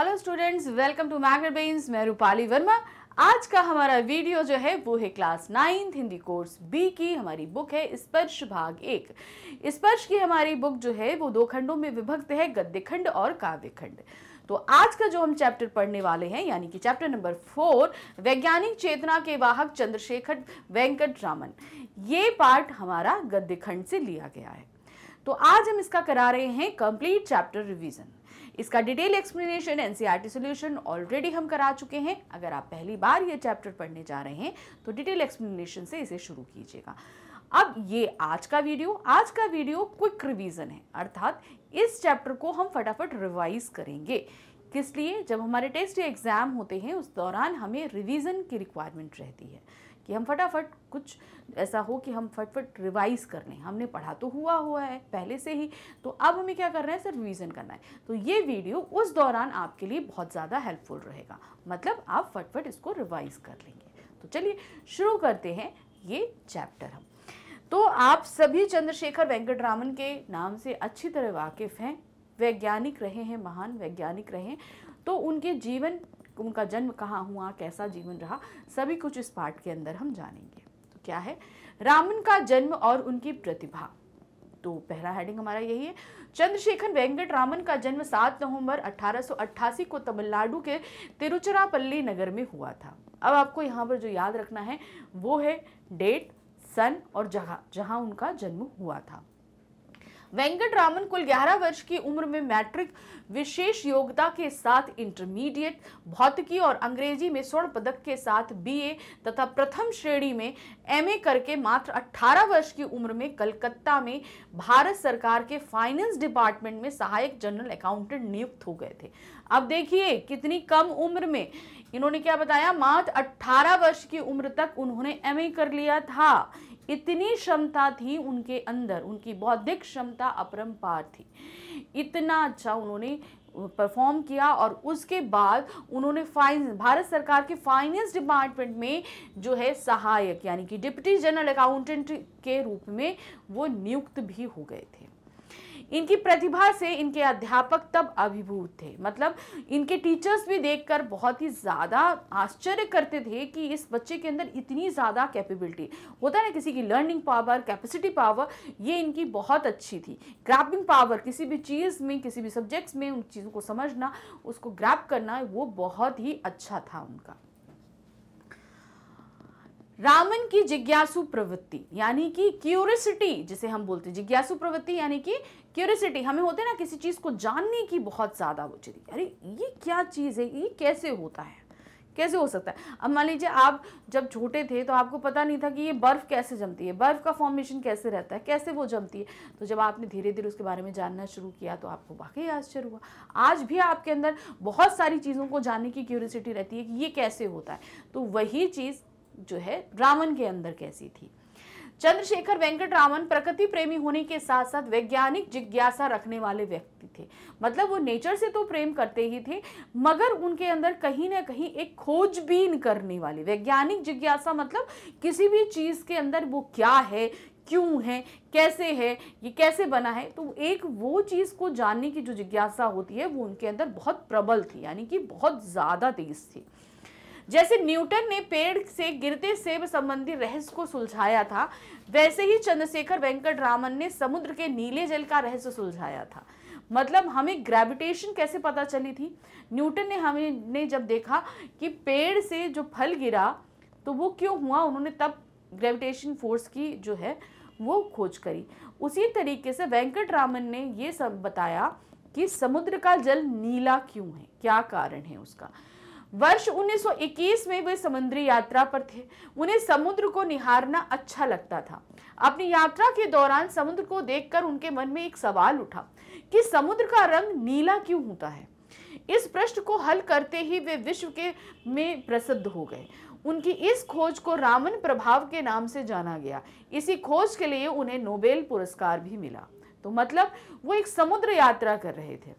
hello students welcome to Magnet Brains मैं रूपाली वर्मा आज का हमारा वीडियो जो है वो है class ninth Hindi course B की हमारी बुक है स्पर्श भाग एक स्पर्श की हमारी बुक जो है वो दो खंडों में विभक्त है गद्य खंड और काव्य खंड तो आज का जो हम चैप्टर पढ़ने वाले हैं यानी कि चैप्टर नंबर फोर वैज्ञानिक चेतना के वाहक चंद्रशेखर वेंकट रामन ये पार्ट हमारा गद्य खंड से लिया गया है तो आज हम इसका करा रहे हैं कंप्लीट चैप्टर रिविजन इसका detail explanation NCERT solution already हम करा चुके हैं अगर आप पहली बार ये चैप्टर पढ़ने जा रहे हैं तो डिटेल एक्सप्लेनेशन से इसे शुरू कीजिएगा अब ये आज का वीडियो आज का वीडियो क्विक रिवीजन है अर्थात इस चैप्टर को हम फटाफट रिवाइज करेंगे किस लिए जब हमारे टेस्ट या एग्ज़ाम होते हैं उस दौरान हमें रिवीजन की रिक्वायरमेंट रहती है कि हम फटाफट कुछ ऐसा हो कि हम फटफट रिवाइज़ कर लें हमने पढ़ा तो हुआ हुआ है पहले से ही तो अब हमें क्या करना है सिर्फ रिवीजन करना है तो ये वीडियो उस दौरान आपके लिए बहुत ज़्यादा हेल्पफुल रहेगा मतलब आप फटफट इसको रिवाइज़ कर लेंगे तो चलिए शुरू करते हैं ये चैप्टर हम तो आप सभी चंद्रशेखर वेंकटरामन के नाम से अच्छी तरह वाकिफ़ हैं वैज्ञानिक रहे हैं महान वैज्ञानिक रहे तो उनके जीवन उनका जन्म कहाँ हुआ कैसा जीवन रहा सभी कुछ इस पाठ के अंदर हम जानेंगे तो क्या है रामन का जन्म और उनकी प्रतिभा तो पहला हेडिंग हमारा यही है चंद्रशेखर वेंकट रामन का जन्म 7 नवंबर 1888 को तमिलनाडु के तिरुचिरापल्ली नगर में हुआ था अब आपको यहाँ पर जो याद रखना है वो है डेट सन और जगह जहाँ उनका जन्म हुआ था वेंकट रामन कुल 11 वर्ष की उम्र में मैट्रिक विशेष योग्यता के साथ इंटरमीडिएट भौतिकी और अंग्रेजी में स्वर्ण पदक के साथ बीए तथा प्रथम श्रेणी में एमए करके मात्र 18 वर्ष की उम्र में कलकत्ता में भारत सरकार के फाइनेंस डिपार्टमेंट में सहायक जनरल अकाउंटेंट नियुक्त हो गए थे अब देखिए कितनी कम उम्र में इन्होंने क्या बताया मात्र 18 वर्ष की उम्र तक उन्होंने एमए कर लिया था इतनी क्षमता थी उनके अंदर उनकी बौद्धिक क्षमता अपरम्पार थी इतना अच्छा उन्होंने परफॉर्म किया और उसके बाद उन्होंने फाइन भारत सरकार के फाइनेंस डिपार्टमेंट में जो है सहायक यानी कि डिप्टी जनरल अकाउंटेंट के रूप में वो नियुक्त भी हो गए थे इनकी प्रतिभा से इनके अध्यापक तब अभिभूत थे मतलब इनके टीचर्स भी देखकर बहुत ही ज़्यादा आश्चर्य करते थे कि इस बच्चे के अंदर इतनी ज़्यादा कैपेबिलिटी होता है ना किसी की लर्निंग पावर कैपेसिटी पावर ये इनकी बहुत अच्छी थी ग्रैपिंग पावर किसी भी चीज़ में किसी भी सब्जेक्ट्स में उन चीज़ों को समझना उसको ग्रैप करना वो बहुत ही अच्छा था उनका रामन की जिज्ञासु प्रवृत्ति यानी कि क्यूरिसिटी जिसे हम बोलते हैं जिज्ञासु प्रवृत्ति यानी कि क्यूरिसिटी हमें होते ना किसी चीज़ को जानने की बहुत ज़्यादा वो चीज़ अरे ये क्या चीज़ है ये कैसे होता है कैसे हो सकता है अब मान लीजिए आप जब छोटे थे तो आपको पता नहीं था कि ये बर्फ़ कैसे जमती है बर्फ़ का फॉर्मेशन कैसे रहता है कैसे वो जमती है तो जब आपने धीरे धीरे उसके बारे में जानना शुरू किया तो आपको वाकई आश्चर्य हुआ आज भी आपके अंदर बहुत सारी चीज़ों को जानने की क्यूरिसिटी रहती है कि ये कैसे होता है तो वही चीज़ जो है रावण के अंदर कैसी थी चंद्रशेखर वेंकट रावण प्रकृति प्रेमी होने के साथ साथ वैज्ञानिक जिज्ञासा रखने वाले व्यक्ति थे मतलब वो नेचर से तो प्रेम करते ही थे मगर उनके अंदर कहीं ना कहीं एक खोजबीन करने वाली वैज्ञानिक जिज्ञासा मतलब किसी भी चीज़ के अंदर वो क्या है क्यों है कैसे है ये कैसे बना है तो एक वो चीज़ को जानने की जो जिज्ञासा होती है वो उनके अंदर बहुत प्रबल थी यानी कि बहुत ज़्यादा तेज थी जैसे न्यूटन ने पेड़ से गिरते सेब संबंधी रहस्य को सुलझाया था वैसे ही चंद्रशेखर वेंकट रामन ने समुद्र के नीले जल का रहस्य सुलझाया था मतलब हमें ग्रेविटेशन कैसे पता चली थी न्यूटन ने हमें ने जब देखा कि पेड़ से जो फल गिरा तो वो क्यों हुआ उन्होंने तब ग्रेविटेशन फोर्स की जो है वो खोज करी उसी तरीके से वेंकट रामन ने ये सब बताया कि समुद्र का जल नीला क्यों है क्या कारण है उसका वर्ष 1921 में वे समुद्री यात्रा पर थे उन्हें समुद्र को निहारना अच्छा लगता था अपनी यात्रा के दौरान समुद्र को देखकर उनके मन में एक सवाल उठा कि समुद्र का रंग नीला क्यों होता है इस प्रश्न को हल करते ही वे विश्व के में प्रसिद्ध हो गए उनकी इस खोज को रामन प्रभाव के नाम से जाना गया इसी खोज के लिए उन्हें नोबेल पुरस्कार भी मिला तो मतलब वो एक समुद्र यात्रा कर रहे थे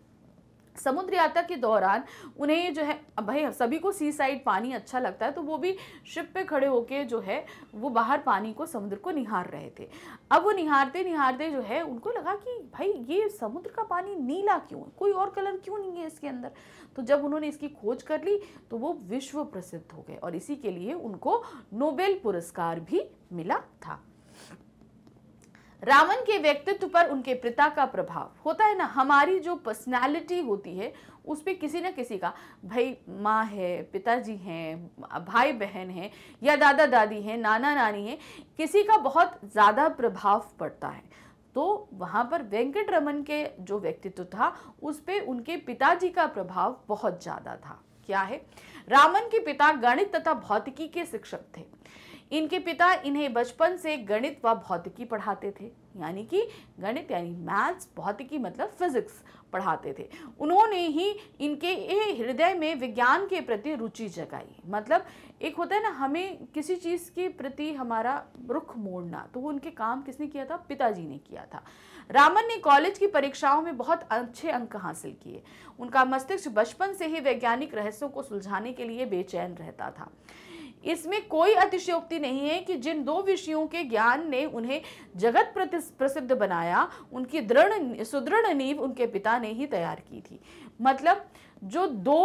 समुद्र यात्रा के दौरान उन्हें जो है भाई सभी को सी साइड पानी अच्छा लगता है तो वो भी शिप पे खड़े होके जो है वो बाहर पानी को समुद्र को निहार रहे थे अब वो निहारते निहारते जो है उनको लगा कि भाई ये समुद्र का पानी नीला क्यों कोई और कलर क्यों नहीं है इसके अंदर तो जब उन्होंने इसकी खोज कर ली तो वो विश्व प्रसिद्ध हो गए और इसी के लिए उनको नोबेल पुरस्कार भी मिला था रावण के व्यक्तित्व पर उनके पिता का प्रभाव होता है ना हमारी जो पर्सनालिटी होती है उस पर किसी न किसी का भाई माँ है पिताजी हैं भाई बहन हैं या दादा दादी हैं नाना नानी हैं किसी का बहुत ज़्यादा प्रभाव पड़ता है तो वहाँ पर वेंकट रमन के जो व्यक्तित्व था उस पर उनके पिताजी का प्रभाव बहुत ज़्यादा था क्या है रामन के पिता गणित तथा भौतिकी के शिक्षक थे इनके पिता इन्हें बचपन से गणित व भौतिकी पढ़ाते थे यानी कि गणित यानी मैथ्स भौतिकी मतलब फिजिक्स पढ़ाते थे उन्होंने ही इनके हृदय में विज्ञान के प्रति रुचि जगाई मतलब एक होता है ना हमें किसी चीज़ के प्रति हमारा रुख मोड़ना तो वो उनके काम किसने किया था पिताजी ने किया था रामन ने कॉलेज की परीक्षाओं में बहुत अच्छे अंक हासिल किए उनका मस्तिष्क बचपन से ही वैज्ञानिक रहस्यों को सुलझाने के लिए बेचैन रहता था इसमें कोई अतिशयोक्ति नहीं है कि जिन दो विषयों के ज्ञान ने उन्हें जगत प्रसिद्ध बनाया उनकी दृढ़ सुदृढ़ नींव उनके पिता ने ही तैयार की थी मतलब जो दो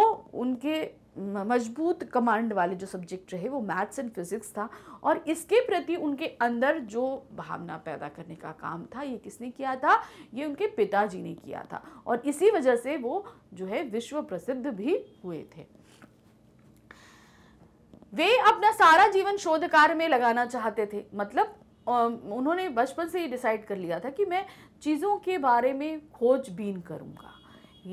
उनके मजबूत कमांड वाले जो सब्जेक्ट रहे वो मैथ्स एंड फिज़िक्स था और इसके प्रति उनके अंदर जो भावना पैदा करने का काम था ये किसने किया था ये उनके पिताजी ने किया था और इसी वजह से वो जो है विश्व प्रसिद्ध भी हुए थे वे अपना सारा जीवन शोध कार्य में लगाना चाहते थे मतलब उन्होंने बचपन से ही डिसाइड कर लिया था कि मैं चीज़ों के बारे में खोजबीन करूँगा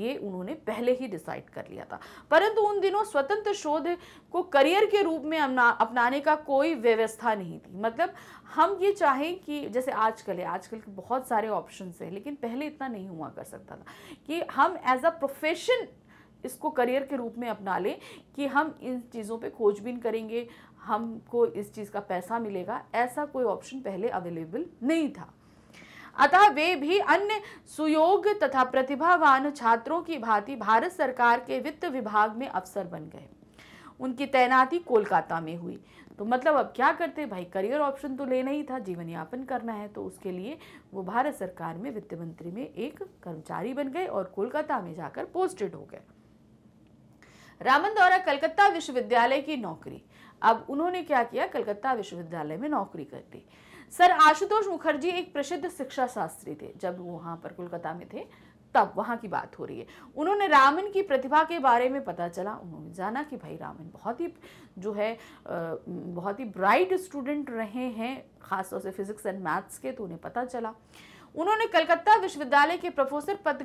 ये उन्होंने पहले ही डिसाइड कर लिया था परंतु उन दिनों स्वतंत्र शोध को करियर के रूप में अपनाने का कोई व्यवस्था नहीं थी मतलब हम ये चाहें कि जैसे आजकल है आजकल के बहुत सारे ऑप्शन हैं लेकिन पहले इतना नहीं हुआ कर सकता था कि हम एज अ प्रोफेशन इसको करियर के रूप में अपना लें कि हम इन चीज़ों पे खोजबीन करेंगे हमको इस चीज़ का पैसा मिलेगा ऐसा कोई ऑप्शन पहले अवेलेबल नहीं था अतः वे भी अन्य सुयोग तथा प्रतिभावान छात्रों की भांति भारत सरकार के वित्त विभाग में अफसर बन गए उनकी तैनाती कोलकाता में हुई तो मतलब अब क्या करते भाई करियर ऑप्शन तो लेना ही था जीवन यापन करना है तो उसके लिए वो भारत सरकार में वित्त मंत्री में एक कर्मचारी बन गए और कोलकाता में जाकर पोस्टेड हो गए रामन द्वारा कलकत्ता विश्वविद्यालय की नौकरी अब उन्होंने क्या किया कलकत्ता विश्वविद्यालय में नौकरी कर दी सर आशुतोष मुखर्जी एक प्रसिद्ध शिक्षा शास्त्री थे जब वहाँ पर कोलकाता में थे तब वहाँ की बात हो रही है उन्होंने रामन की प्रतिभा के बारे में पता चला उन्होंने जाना कि भाई रामन बहुत ही जो है बहुत ही ब्राइट स्टूडेंट रहे हैं ख़ासतौर से फिज़िक्स एंड मैथ्स के तो उन्हें पता चला उन्होंने कलकत्ता विश्वविद्यालय के प्रोफेसर पद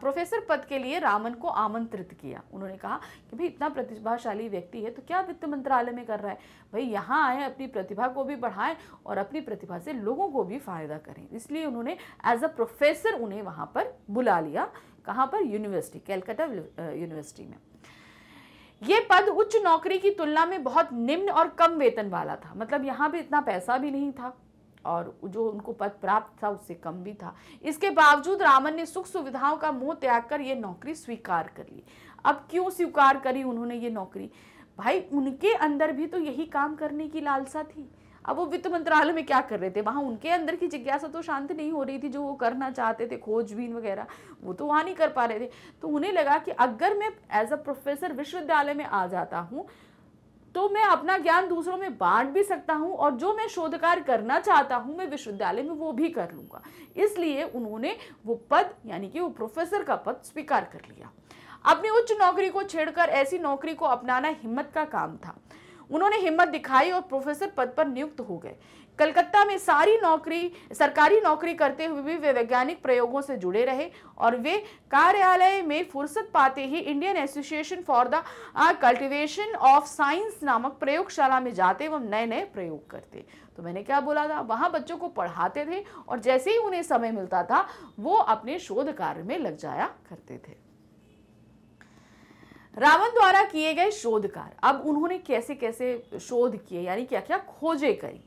प्रोफेसर पद के लिए रामन को आमंत्रित किया उन्होंने कहा कि भाई इतना प्रतिभाशाली व्यक्ति है तो क्या वित्त मंत्रालय में कर रहा है भाई यहाँ आए अपनी प्रतिभा को भी बढ़ाएं और अपनी प्रतिभा से लोगों को भी फ़ायदा करें इसलिए उन्होंने एज अ प्रोफेसर उन्हें वहाँ पर बुला लिया कहाँ पर यूनिवर्सिटी कैलकाटा यूनिवर्सिटी में ये पद उच्च नौकरी की तुलना में बहुत निम्न और कम वेतन वाला था मतलब यहाँ पर इतना पैसा भी नहीं था और जो उनको पद प्राप्त था उससे कम भी था इसके बावजूद रामन ने सुख सुविधाओं का मोह त्याग कर ये नौकरी स्वीकार कर ली अब क्यों स्वीकार करी उन्होंने ये नौकरी भाई उनके अंदर भी तो यही काम करने की लालसा थी अब वो वित्त मंत्रालय में क्या कर रहे थे वहाँ उनके अंदर की जिज्ञासा तो शांत नहीं हो रही थी जो वो करना चाहते थे खोजबीन वगैरह वो तो वहाँ नहीं कर पा रहे थे तो उन्हें लगा कि अगर मैं एज अ प्रोफेसर विश्वविद्यालय में आ जाता हूँ तो मैं अपना ज्ञान दूसरों में बांट भी सकता हूँ और जो मैं शोध कार्य करना चाहता हूँ मैं विश्वविद्यालय में वो भी कर लूँगा इसलिए उन्होंने वो पद यानी कि वो प्रोफेसर का पद स्वीकार कर लिया अपनी उच्च नौकरी को छेड़कर ऐसी नौकरी को अपनाना हिम्मत का काम था उन्होंने हिम्मत दिखाई और प्रोफेसर पद पर नियुक्त हो गए कलकत्ता में सारी नौकरी सरकारी नौकरी करते हुए भी वे वैज्ञानिक प्रयोगों से जुड़े रहे और वे कार्यालय में फुर्सत पाते ही Indian Association for the Cultivation of Science नामक प्रयोगशाला में जाते एवं नए नए प्रयोग करते तो मैंने क्या बोला था वहाँ बच्चों को पढ़ाते थे और जैसे ही उन्हें समय मिलता था वो अपने शोध कार्य में लग जाया करते थे रावण द्वारा किए गए शोध कार्य अब उन्होंने कैसे कैसे शोध किए यानी क्या क्या खोजें करी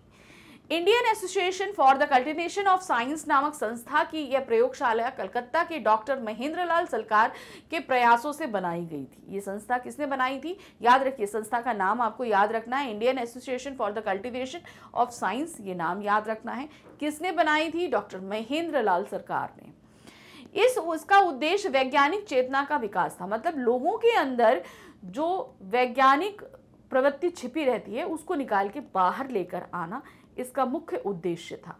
Indian Association for the Cultivation of Science नामक संस्था की यह प्रयोगशाला कलकत्ता के डॉक्टर महेंद्र लाल सलकार के प्रयासों से बनाई गई थी ये संस्था किसने बनाई थी याद रखिए संस्था का नाम आपको याद रखना है Indian Association for the Cultivation of Science ये नाम याद रखना है किसने बनाई थी डॉक्टर महेंद्र लाल सरकार ने इस उसका उद्देश्य वैज्ञानिक चेतना का विकास था मतलब लोगों के अंदर जो वैज्ञानिक प्रवृत्ति छिपी रहती है उसको निकाल के बाहर लेकर आना इसका मुख्य उद्देश्य था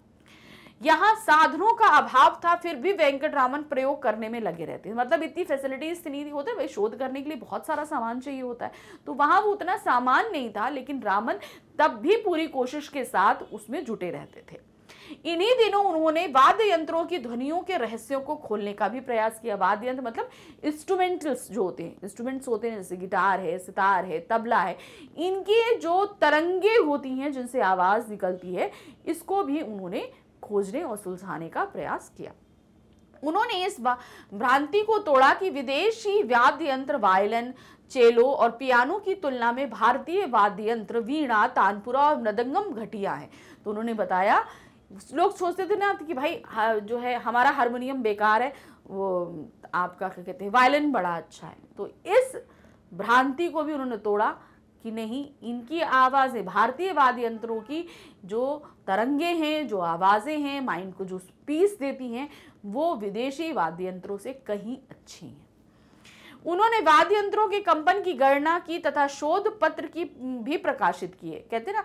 यहाँ साधनों का अभाव था फिर भी वेंकट रामन प्रयोग करने में लगे रहते हैं मतलब इतनी फैसिलिटीज नहीं होते भाई शोध करने के लिए बहुत सारा सामान चाहिए होता है तो वहाँ वो उतना सामान नहीं था लेकिन रामन तब भी पूरी कोशिश के साथ उसमें जुटे रहते थे इन्हीं दिनों उन्होंने वाद्य यंत्रों की ध्वनियों के रहस्यों को खोलने का भी प्रयास किया वाद्य यंत्र मतलब इंस्ट्रूमेंटल्स जो होते हैं इंस्ट्रूमेंट्स होते हैं जैसे गिटार है सितार है तबला है इनकी जो तरंगे होती हैं जिनसे आवाज़ निकलती है इसको भी उन्होंने खोजने और सुलझाने का प्रयास किया उन्होंने इस भ्रांति को तोड़ा कि विदेशी वाद्य यंत्र वायलन चेलो और पियानो की तुलना में भारतीय वाद्य यंत्र वीणा तानपुरा और मृदंगम घटिया है तो उन्होंने बताया लोग सोचते थे ना कि भाई जो है हमारा हारमोनियम बेकार है वो आपका क्या कहते हैं वायलिन बड़ा अच्छा है तो इस भ्रांति को भी उन्होंने तोड़ा कि नहीं इनकी आवाज़ें भारतीय वाद्य यंत्रों की जो तरंगे हैं जो आवाज़ें हैं माइंड को जो पीस देती हैं वो विदेशी वाद्य यंत्रों से कहीं अच्छी हैं उन्होंने वाद्य यंत्रों के कंपन की गणना की तथा शोध पत्र की भी प्रकाशित किए कहते ना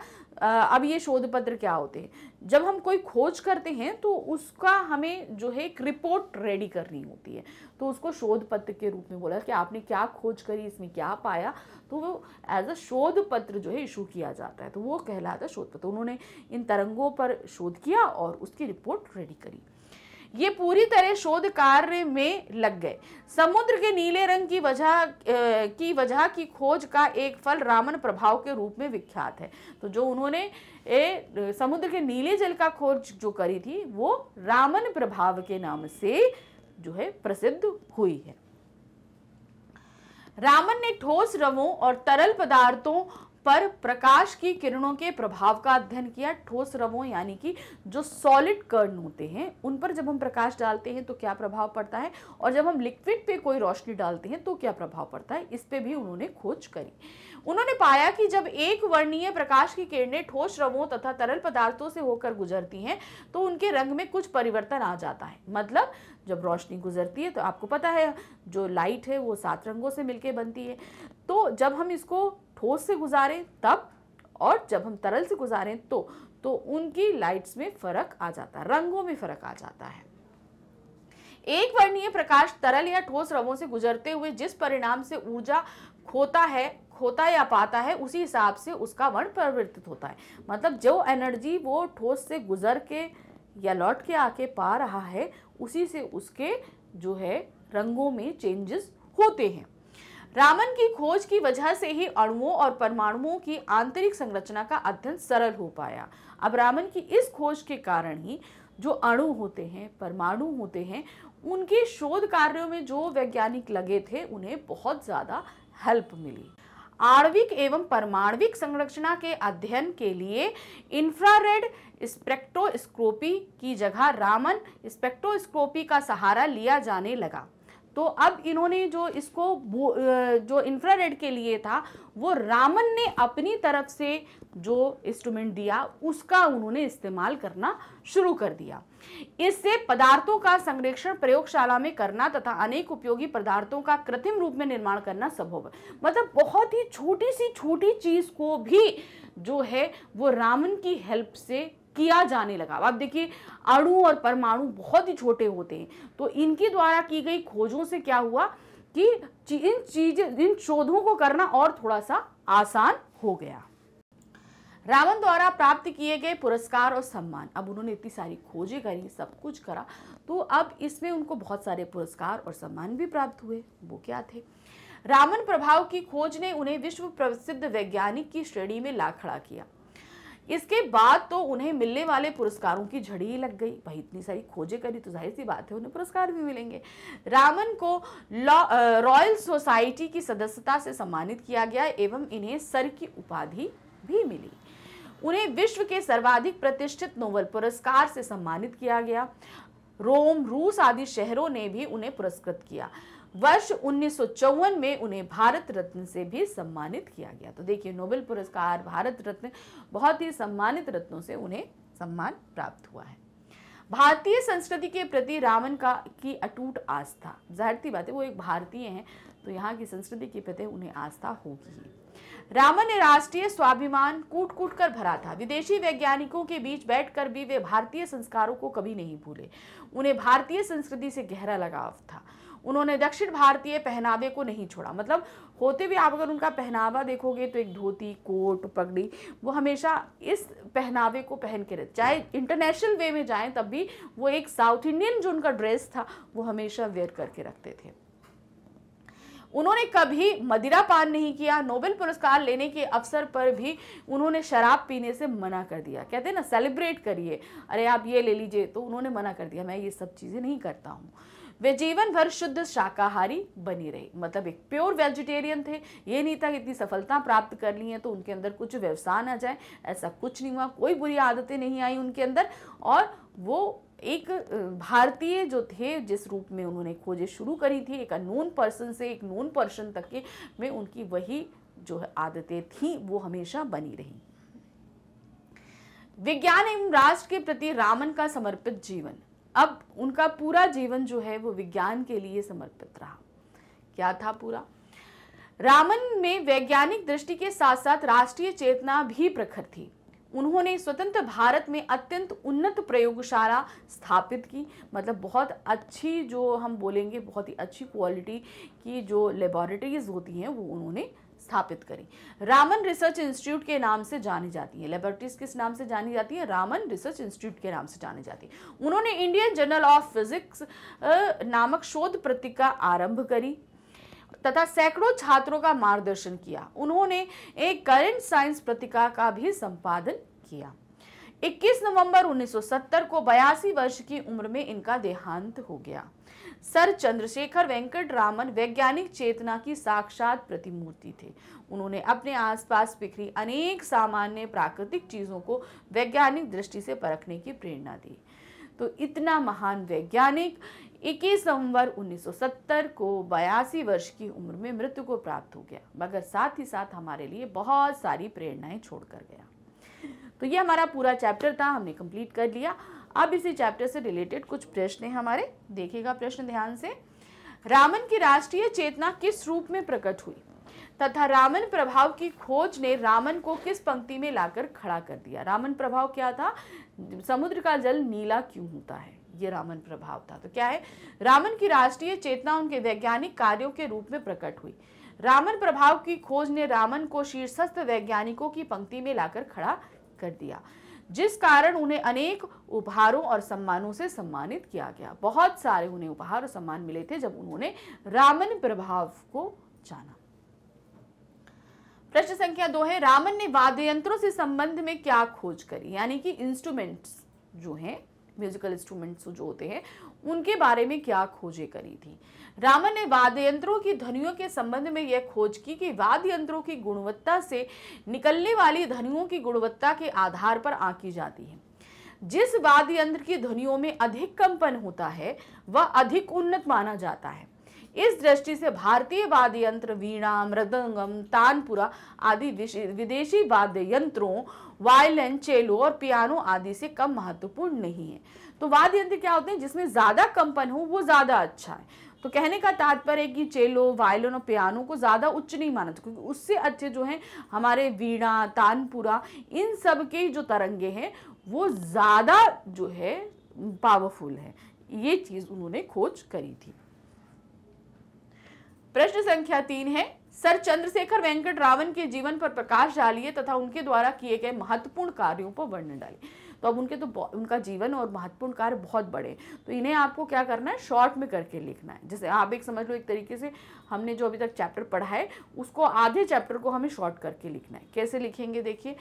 अब ये शोध पत्र क्या होते हैं जब हम कोई खोज करते हैं तो उसका हमें जो है एक रिपोर्ट रेडी करनी होती है तो उसको शोध पत्र के रूप में बोला कि आपने क्या खोज करी इसमें क्या पाया तो वो एज अ शोध पत्र जो है इशू किया जाता है तो वो कहलाता शोध पत्र तो उन्होंने इन तरंगों पर शोध किया और उसकी रिपोर्ट रेडी करी ये पूरी तरह शोध कार्य में लग गए समुद्र के नीले रंग की वजह की वजह की खोज का एक फल रामन प्रभाव के रूप में विख्यात है तो जो उन्होंने ए, समुद्र के नीले जल का खोज जो करी थी वो रामन प्रभाव के नाम से जो है प्रसिद्ध हुई है रामन ने ठोस रवों और तरल पदार्थों पर प्रकाश की किरणों के प्रभाव का अध्ययन किया ठोस रवों यानी कि जो सॉलिड कर्ण होते हैं उन पर जब हम प्रकाश डालते हैं तो क्या प्रभाव पड़ता है और जब हम लिक्विड पे कोई रोशनी डालते हैं तो क्या प्रभाव पड़ता है इस पे भी उन्होंने खोज करी उन्होंने पाया कि जब एक वर्णीय प्रकाश की किरणें ठोस रवों तथा तरल पदार्थों से होकर गुजरती हैं तो उनके रंग में कुछ परिवर्तन आ जाता है मतलब जब रोशनी गुजरती है तो आपको पता है जो लाइट है वो सात रंगों से मिलकर बनती है तो जब हम इसको ठोस से गुजारें तब और जब हम तरल से गुजारें तो तो उनकी लाइट्स में फर्क आ जाता है रंगों में फर्क आ जाता है एक वर्णीय प्रकाश तरल या ठोस रंगों से गुजरते हुए जिस परिणाम से ऊर्जा खोता है खोता या पाता है उसी हिसाब से उसका वर्ण परिवर्तित होता है मतलब जो एनर्जी वो ठोस से गुजर के या लौट के आके पा रहा है उसी से उसके जो है रंगों में चेंजेस होते हैं रामन की खोज की वजह से ही अणुओं और परमाणुओं की आंतरिक संरचना का अध्ययन सरल हो पाया अब रामन की इस खोज के कारण ही जो अणु होते हैं परमाणु होते हैं उनके शोध कार्यों में जो वैज्ञानिक लगे थे उन्हें बहुत ज़्यादा हेल्प मिली आणविक एवं परमाणविक संरचना के अध्ययन के लिए इंफ्रारेड स्पेक्ट्रोस्कोपी की जगह रामन स्पेक्ट्रोस्कोपी का सहारा लिया जाने लगा तो अब इन्होंने जो इसको जो इंफ्रारेड के लिए था वो रामन ने अपनी तरफ से जो इंस्ट्रूमेंट दिया उसका उन्होंने इस्तेमाल करना शुरू कर दिया इससे पदार्थों का संरक्षण प्रयोगशाला में करना तथा अनेक उपयोगी पदार्थों का कृत्रिम रूप में निर्माण करना संभव मतलब बहुत ही छोटी सी छोटी चीज़ को भी जो है वो रामन की हेल्प से किया जाने लगा अब देखिए अणु और परमाणु बहुत ही छोटे होते हैं तो इनके द्वारा की गई खोजों से क्या हुआ कि इन चीज इन शोधों को करना और थोड़ा सा आसान हो गया रावण द्वारा प्राप्त किए गए पुरस्कार और सम्मान अब उन्होंने इतनी सारी खोजें करी सब कुछ करा तो अब इसमें उनको बहुत सारे पुरस्कार और सम्मान भी प्राप्त हुए वो क्या थे रावण प्रभाव की खोज ने उन्हें विश्व प्रसिद्ध वैज्ञानिक की श्रेणी में ला खड़ा किया इसके बाद तो उन्हें मिलने वाले पुरस्कारों की झड़ी ही लग गई भाई इतनी सारी खोजें करी तो जाहिर सी बात है उन्हें पुरस्कार भी मिलेंगे रामन को रॉयल सोसाइटी की सदस्यता से सम्मानित किया गया एवं इन्हें सर की उपाधि भी मिली उन्हें विश्व के सर्वाधिक प्रतिष्ठित नोबल पुरस्कार से सम्मानित किया गया रोम रूस आदि शहरों ने भी उन्हें पुरस्कृत किया वर्ष उन्नीस में उन्हें भारत रत्न से भी सम्मानित किया गया तो देखिए नोबेल पुरस्कार भारत रत्न बहुत ही सम्मानित रत्नों से उन्हें सम्मान प्राप्त हुआ है भारतीय संस्कृति के प्रति रावण का की अटूट आस्था जाहिर सी बात है वो एक भारतीय हैं तो यहाँ की संस्कृति के प्रति उन्हें आस्था होगी ही रावण ने राष्ट्रीय स्वाभिमान कूट कूट कर भरा था विदेशी वैज्ञानिकों के बीच बैठकर भी वे भारतीय संस्कारों को कभी नहीं भूले उन्हें भारतीय संस्कृति से गहरा लगाव था उन्होंने दक्षिण भारतीय पहनावे को नहीं छोड़ा मतलब होते भी आप अगर उनका पहनावा देखोगे तो एक धोती कोट पगड़ी वो हमेशा इस पहनावे को पहन के रहते चाहे इंटरनेशनल वे में जाएं तब भी वो एक साउथ इंडियन जो उनका ड्रेस था वो हमेशा वेयर करके रखते थे उन्होंने कभी मदिरा पान नहीं किया नोबेल पुरस्कार लेने के अवसर पर भी उन्होंने शराब पीने से मना कर दिया कहते हैं ना सेलिब्रेट करिए अरे आप ये ले लीजिए तो उन्होंने मना कर दिया मैं ये सब चीज़ें नहीं करता हूँ वे जीवन भर शुद्ध शाकाहारी बनी रही मतलब एक प्योर वेजिटेरियन थे ये नहीं था कि इतनी सफलता प्राप्त कर ली है तो उनके अंदर कुछ व्यवसाय ना जाए ऐसा कुछ नहीं हुआ कोई बुरी आदतें नहीं आई उनके अंदर और वो एक भारतीय जो थे जिस रूप में उन्होंने खोजें शुरू करी थी एक अनोन पर्सन से एक नोन पर्सन तक के में उनकी वही जो आदतें थी वो हमेशा बनी रही विज्ञान एवं राष्ट्र के प्रति रामन का समर्पित जीवन अब उनका पूरा जीवन जो है वो विज्ञान के लिए समर्पित रहा क्या था पूरा रामन में वैज्ञानिक दृष्टि के साथ साथ राष्ट्रीय चेतना भी प्रखर थी उन्होंने स्वतंत्र भारत में अत्यंत उन्नत प्रयोगशाला स्थापित की मतलब बहुत अच्छी जो हम बोलेंगे बहुत ही अच्छी क्वालिटी की जो लेबॉरेटरीज होती हैं वो उन्होंने स्थापित करी रामन रिसर्च इंस्टीट्यूट के नाम से जानी जाती है लेबोरेटरीज किस नाम से जानी जाती है रामन रिसर्च इंस्टीट्यूट के नाम से जानी जाती है उन्होंने इंडियन जर्नल ऑफ फिजिक्स नामक शोध पत्रिका आरंभ करी तथा सैकड़ों छात्रों का मार्गदर्शन किया उन्होंने एक करेंट साइंस पत्रिका का भी संपादन किया 21 नवंबर 1970 को बयासी वर्ष की उम्र में इनका देहांत हो गया सर चंद्रशेखर वेंकट रामन वैज्ञानिक चेतना की साक्षात प्रतिमूर्ति थे उन्होंने अपने आसपास बिखरी अनेक सामान्य प्राकृतिक चीज़ों को वैज्ञानिक दृष्टि से परखने की प्रेरणा दी तो इतना महान वैज्ञानिक इक्कीस नवंबर 1970 को बयासी वर्ष की उम्र में मृत्यु को प्राप्त हो गया मगर साथ ही साथ हमारे लिए बहुत सारी प्रेरणाएं छोड़कर गया तो ये हमारा पूरा चैप्टर था हमने कंप्लीट कर लिया अब इसी चैप्टर से रिलेटेड कुछ प्रश्न है हमारे देखिएगा प्रश्न ध्यान से रामन की राष्ट्रीय चेतना किस रूप में प्रकट हुई तथा रामन प्रभाव की खोज ने रामन को किस पंक्ति में लाकर खड़ा कर दिया रामन प्रभाव क्या था समुद्र का जल नीला क्यों होता है ये रामन प्रभाव था तो क्या है रामन की राष्ट्रीय चेतना उनके वैज्ञानिक कार्यों के रूप में प्रकट हुई रामन प्रभाव की खोज ने रामन को शीर्षस्थ वैज्ञानिकों की पंक्ति में लाकर खड़ा कर दिया जिस कारण उन्हें अनेक उपहारों और सम्मानों से सम्मानित किया गया बहुत सारे उन्हें उपहार और सम्मान मिले थे जब उन्होंने रामन प्रभाव को जाना प्रश्न संख्या दो है रामन ने वाद्य यंत्रों से संबंध में क्या खोज करी यानी कि इंस्ट्रूमेंट्स जो हैं म्यूजिकल इंस्ट्रूमेंट्स जो होते हैं उनके बारे में क्या खोजें करी थी रामन ने वाद्य यंत्रों की ध्वनियों के संबंध में यह खोज की कि वाद्य यंत्रों की गुणवत्ता से निकलने वाली ध्वनियों की गुणवत्ता के आधार पर आंकी जाती है जिस वाद्य यंत्र की ध्वनियों में अधिक कंपन होता है वह अधिक उन्नत माना जाता है इस दृष्टि से भारतीय वाद्य यंत्र वीणा मृदंगम तानपुरा आदि विदेशी वाद्य यंत्रों वायलिन चेलो और पियानो आदि से कम महत्वपूर्ण नहीं है तो वाद्य यंत्र क्या होते हैं जिसमें ज़्यादा कंपन हो वो ज़्यादा अच्छा है तो कहने का तात्पर्य कि चेलो वायलिन और पियानो को ज़्यादा उच्च नहीं माना जाता क्योंकि उससे अच्छे जो हैं हमारे वीणा तानपुरा इन सब के जो तरंगे हैं वो ज़्यादा जो है पावरफुल है ये चीज़ उन्होंने खोज करी थी प्रश्न संख्या तीन है सर चंद्रशेखर वेंकट रावण के जीवन पर प्रकाश डालिए तथा उनके द्वारा किए गए महत्वपूर्ण कार्यों पर वर्णन डालिए तो अब उनके तो उनका जीवन और महत्वपूर्ण कार्य बहुत बड़े तो इन्हें आपको क्या करना है शॉर्ट में करके लिखना है जैसे आप एक समझ लो एक तरीके से हमने जो अभी तक चैप्टर पढ़ा है उसको आधे चैप्टर को हमें शॉर्ट करके लिखना है कैसे लिखेंगे देखिए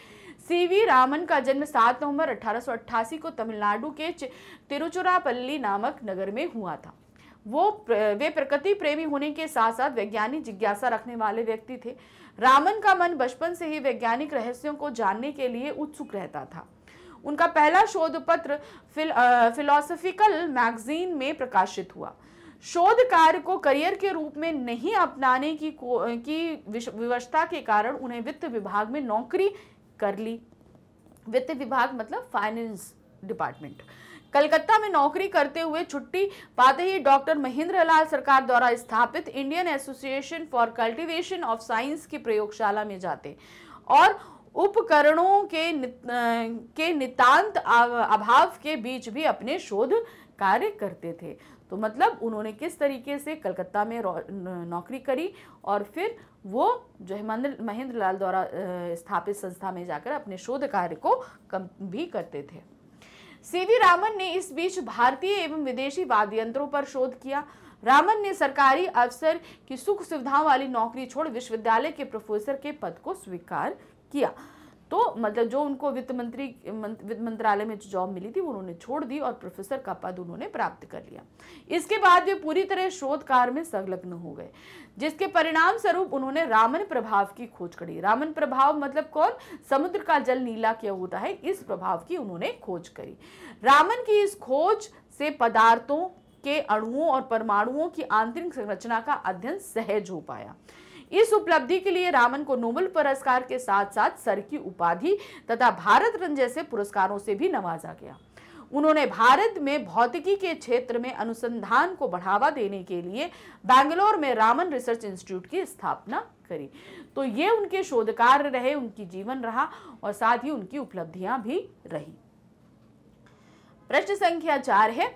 सीवी रामन का जन्म सात नवंबर अठारह को तमिलनाडु के तिरुचुरापल्ली नामक नगर में हुआ था वो वे प्रकृति प्रेमी होने के साथ साथ वैज्ञानिक जिज्ञासा रखने वाले व्यक्ति थे रामन का मन बचपन से ही वैज्ञानिक रहस्यों को जानने के लिए उत्सुक रहता था उनका पहला शोध पत्र फिल, फिलोसफिकल मैगजीन में प्रकाशित हुआ शोध कार्य को करियर के रूप में नहीं अपनाने की की विवशता के कारण उन्हें वित्त विभाग में नौकरी कर ली वित्त विभाग मतलब फाइनेंस डिपार्टमेंट कलकत्ता में नौकरी करते हुए छुट्टी पाते ही डॉक्टर महेंद्र लाल सरकार द्वारा स्थापित Indian Association for Cultivation of Science की प्रयोगशाला में जाते और उपकरणों के के नितांत अभाव के बीच भी अपने शोध कार्य करते थे तो मतलब उन्होंने किस तरीके से कलकत्ता में नौकरी करी और फिर वो जो है महेंद्र लाल द्वारा स्थापित संस्था में जाकर अपने शोध कार्य को कम भी करते थे सीवी रामन ने इस बीच भारतीय एवं विदेशी वाद्यंत्रों पर शोध किया रामन ने सरकारी अफसर की सुख सुविधाओं वाली नौकरी छोड़ विश्वविद्यालय के प्रोफेसर के पद को स्वीकार किया तो मतलब जो उनको वित्त मंत्री वित्त मंत्रालय में जो जॉब मिली थी वो उन्होंने छोड़ दी और प्रोफेसर का पद उन्होंने प्राप्त कर लिया इसके बाद वे पूरी तरह शोध कार्य में संलग्न हो गए जिसके परिणाम स्वरूप उन्होंने रामन प्रभाव की खोज करी रामन प्रभाव मतलब कौन समुद्र का जल नीला क्या होता है इस प्रभाव की उन्होंने खोज करी रामन की इस खोज से पदार्थों के अणुओं और परमाणुओं की आंतरिक संरचना का अध्ययन सहज हो पाया इस उपलब्धि के लिए रामन को नोबल पुरस्कार के साथ साथ सर की उपाधि तथा भारत रन जैसे पुरस्कारों से भी नवाजा गया उन्होंने भारत में भौतिकी के क्षेत्र में अनुसंधान को बढ़ावा देने के लिए बैंगलोर में रामन रिसर्च इंस्टीट्यूट की स्थापना करी तो ये उनके शोधकार्य रहे उनकी जीवन रहा और साथ ही उनकी उपलब्धियां भी रही प्रश्न संख्या चार है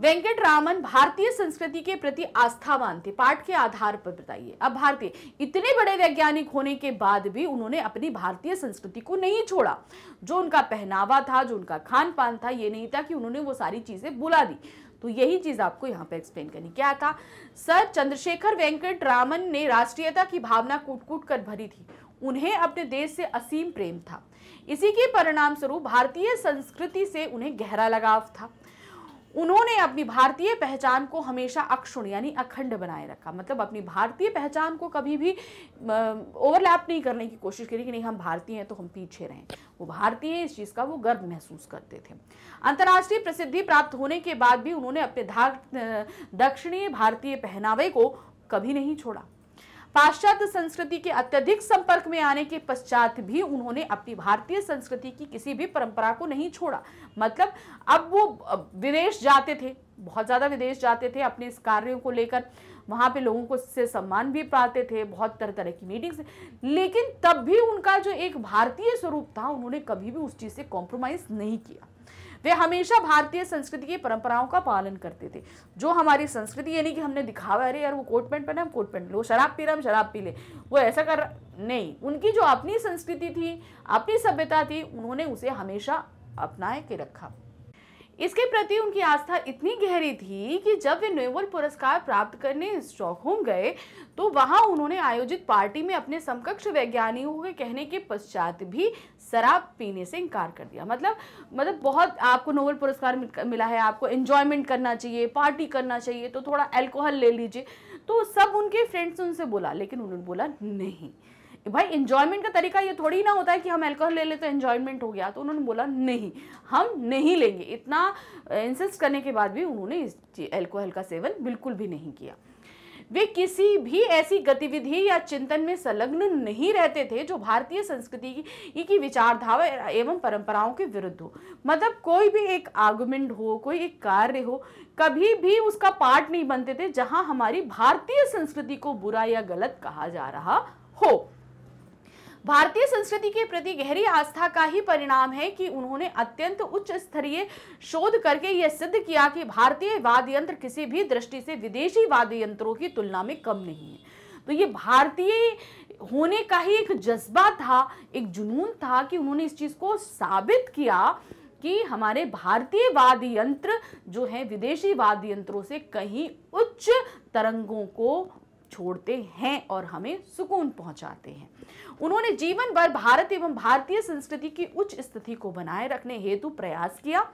वेंकट रामन भारतीय संस्कृति के प्रति आस्थावान थे पाठ के आधार पर बताइए अब भारतीय इतने बड़े वैज्ञानिक होने के बाद भी उन्होंने अपनी भारतीय संस्कृति को नहीं छोड़ा जो उनका पहनावा था जो उनका खान पान था ये नहीं था कि उन्होंने वो सारी चीज़ें बुला दी तो यही चीज़ आपको यहाँ पे एक्सप्लेन करनी क्या था सर चंद्रशेखर वेंकट रामन ने राष्ट्रीयता की भावना कूट कूट कर भरी थी उन्हें अपने देश से असीम प्रेम था इसी के परिणाम स्वरूप भारतीय संस्कृति से उन्हें गहरा लगाव था उन्होंने अपनी भारतीय पहचान को हमेशा अक्षुण यानी अखंड बनाए रखा मतलब अपनी भारतीय पहचान को कभी भी ओवरलैप नहीं करने की कोशिश करी कि नहीं हम भारतीय हैं तो हम पीछे रहें वो भारतीय हैं इस चीज़ का वो गर्व महसूस करते थे अंतर्राष्ट्रीय प्रसिद्धि प्राप्त होने के बाद भी उन्होंने अपने दक्षिणी भारतीय पहनावे को कभी नहीं छोड़ा पाश्चात्य संस्कृति के अत्यधिक संपर्क में आने के पश्चात भी उन्होंने अपनी भारतीय संस्कृति की किसी भी परंपरा को नहीं छोड़ा मतलब अब वो विदेश जाते थे बहुत ज़्यादा विदेश जाते थे अपने इस कार्यों को लेकर वहाँ पे लोगों को से सम्मान भी पाते थे बहुत तरह तरह की मीटिंग्स लेकिन तब भी उनका जो एक भारतीय स्वरूप था उन्होंने कभी भी उस चीज़ से कॉम्प्रोमाइज़ नहीं किया वे हमेशा भारतीय संस्कृति की परंपराओं का पालन करते थे जो हमारी संस्कृति यानी कि हमने दिखावा अरे यार वो कोट पैंट पहने हम कोट पैंट लो शराब पी रहे हम शराब पी ले वो ऐसा कर नहीं उनकी जो अपनी संस्कृति थी अपनी सभ्यता थी उन्होंने उसे हमेशा अपनाए के रखा इसके प्रति उनकी आस्था इतनी गहरी थी कि जब वे नोबल पुरस्कार प्राप्त करने स्टॉकहोम गए तो वहां उन्होंने आयोजित पार्टी में अपने समकक्ष वैज्ञानिकों के कहने के पश्चात भी शराब पीने से इनकार कर दिया मतलब मतलब बहुत आपको नोबल पुरस्कार मिला है आपको इन्जॉयमेंट करना चाहिए पार्टी करना चाहिए तो थोड़ा एल्कोहल ले लीजिए तो सब उनके फ्रेंड्स ने उनसे बोला लेकिन उन्होंने बोला नहीं भाई इन्जॉयमेंट का तरीका ये थोड़ी ना होता है कि हम एल्कोहल ले ले तो इन्जॉयमेंट हो गया तो उन्होंने बोला नहीं हम नहीं लेंगे इतना इंसिस्ट करने के बाद भी उन्होंने एल्कोहल का सेवन बिल्कुल भी नहीं किया वे किसी भी ऐसी गतिविधि या चिंतन में संलग्न नहीं रहते थे जो भारतीय संस्कृति की, विचारधारा एवं परंपराओं के विरुद्ध हो मतलब कोई भी एक आर्गुमेंट हो कोई एक कार्य हो कभी भी उसका पार्ट नहीं बनते थे जहां हमारी भारतीय संस्कृति को बुरा या गलत कहा जा रहा हो भारतीय संस्कृति के प्रति गहरी आस्था का ही परिणाम है कि उन्होंने अत्यंत उच्च स्तरीय शोध करके यह सिद्ध किया कि भारतीय वाद्य यंत्र किसी भी दृष्टि से विदेशी वाद्य यंत्रों की तुलना में कम नहीं है तो ये भारतीय होने का ही एक जज्बा था एक जुनून था कि उन्होंने इस चीज़ को साबित किया कि हमारे भारतीय वाद्य यंत्र जो हैं विदेशी वाद्य यंत्रों से कहीं उच्च तरंगों को छोड़ते हैं और हमें सुकून पहुंचाते हैं उन्होंने जीवन भर भारत एवं भारतीय संस्कृति की उच्च स्थिति को बनाए रखने हेतु प्रयास किया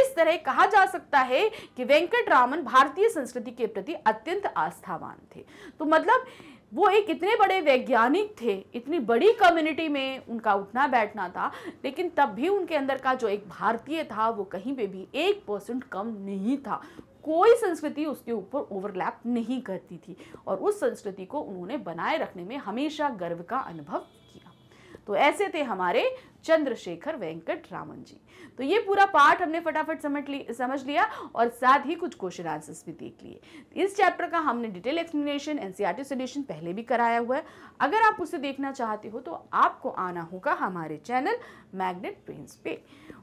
इस तरह कहा जा सकता है कि वेंकट रामन भारतीय संस्कृति के प्रति अत्यंत आस्थावान थे तो मतलब वो एक इतने बड़े वैज्ञानिक थे इतनी बड़ी कम्युनिटी में उनका उठना बैठना था लेकिन तब भी उनके अंदर का जो एक भारतीय था वो कहीं पे भी एक परसेंट कम नहीं था कोई संस्कृति उसके ऊपर ओवरलैप नहीं करती थी और उस संस्कृति को उन्होंने बनाए रखने में हमेशा गर्व का अनुभव तो ऐसे थे हमारे चंद्रशेखर वेंकट रामन जी तो ये पूरा पार्ट हमने फटाफट समझ ली समझ लिया और साथ ही कुछ क्वेश्चन आंसर्स भी देख लिए इस चैप्टर का हमने डिटेल एक्सप्लेनेशन एनसीईआरटी सोल्यूशन पहले भी कराया हुआ है अगर आप उसे देखना चाहते हो तो आपको आना होगा हमारे चैनल मैग्नेट प्रिंस पे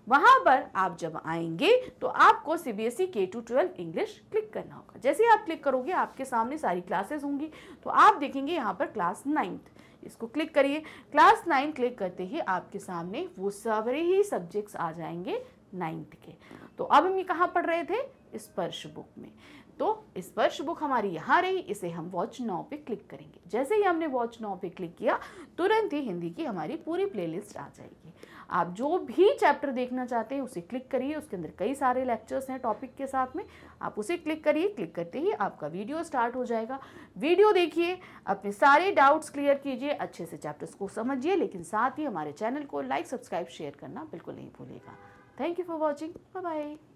वहाँ पर आप जब आएंगे तो आपको सी बी एस ई के टू ट्वेल्व इंग्लिश क्लिक करना होगा जैसे ही आप क्लिक करोगे आपके सामने सारी क्लासेस होंगी तो आप देखेंगे यहाँ पर क्लास नाइन्थ इसको क्लिक करिए क्लास नाइन क्लिक करते ही आपके सामने वो सारे ही सब्जेक्ट्स आ जाएंगे नाइन्थ के तो अब हम ये कहाँ पढ़ रहे थे स्पर्श बुक में तो स्पर्श बुक हमारी यहाँ रही इसे हम वॉच नाउ पे क्लिक करेंगे जैसे ही हमने वॉच नाउ पे क्लिक किया तुरंत ही हिंदी की हमारी पूरी प्लेलिस्ट आ जाएगी आप जो भी चैप्टर देखना चाहते हैं उसे क्लिक करिए उसके अंदर कई सारे लेक्चर्स हैं टॉपिक के साथ में आप उसे क्लिक करिए क्लिक करते ही आपका वीडियो स्टार्ट हो जाएगा वीडियो देखिए अपने सारे डाउट्स क्लियर कीजिए अच्छे से चैप्टर्स को समझिए लेकिन साथ ही हमारे चैनल को लाइक सब्सक्राइब शेयर करना बिल्कुल नहीं भूलेगा thank you for watching bye